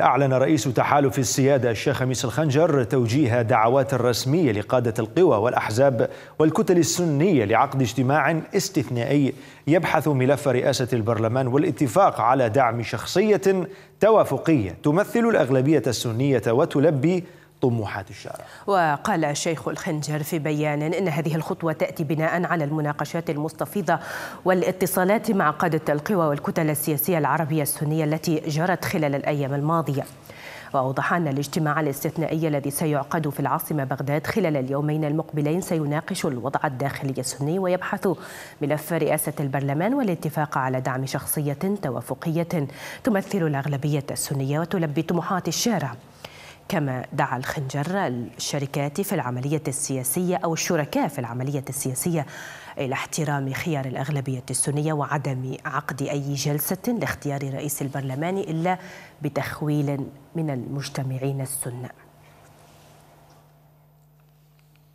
أعلن رئيس تحالف السيادة الشيخ خميس الخنجر توجيه دعوات رسمية لقادة القوى والأحزاب والكتل السنية لعقد اجتماع استثنائي يبحث ملف رئاسة البرلمان والاتفاق على دعم شخصية توافقية تمثل الأغلبية السنية وتلبي طموحات الشارع وقال الشيخ الخنجر في بيان إن هذه الخطوة تأتي بناء على المناقشات المستفيضة والاتصالات مع قادة القوى والكتل السياسية العربية السنية التي جرت خلال الأيام الماضية وأوضح أن الاجتماع الاستثنائي الذي سيعقد في العاصمة بغداد خلال اليومين المقبلين سيناقش الوضع الداخلي السني ويبحث ملف رئاسة البرلمان والاتفاق على دعم شخصية توافقية تمثل الأغلبية السنية وتلبي طموحات الشارع كما دعا الخنجر الشركات في العملية السياسية أو الشركاء في العملية السياسية إلى احترام خيار الأغلبية السنية وعدم عقد أي جلسة لاختيار رئيس البرلمان إلا بتخويل من المجتمعين السنة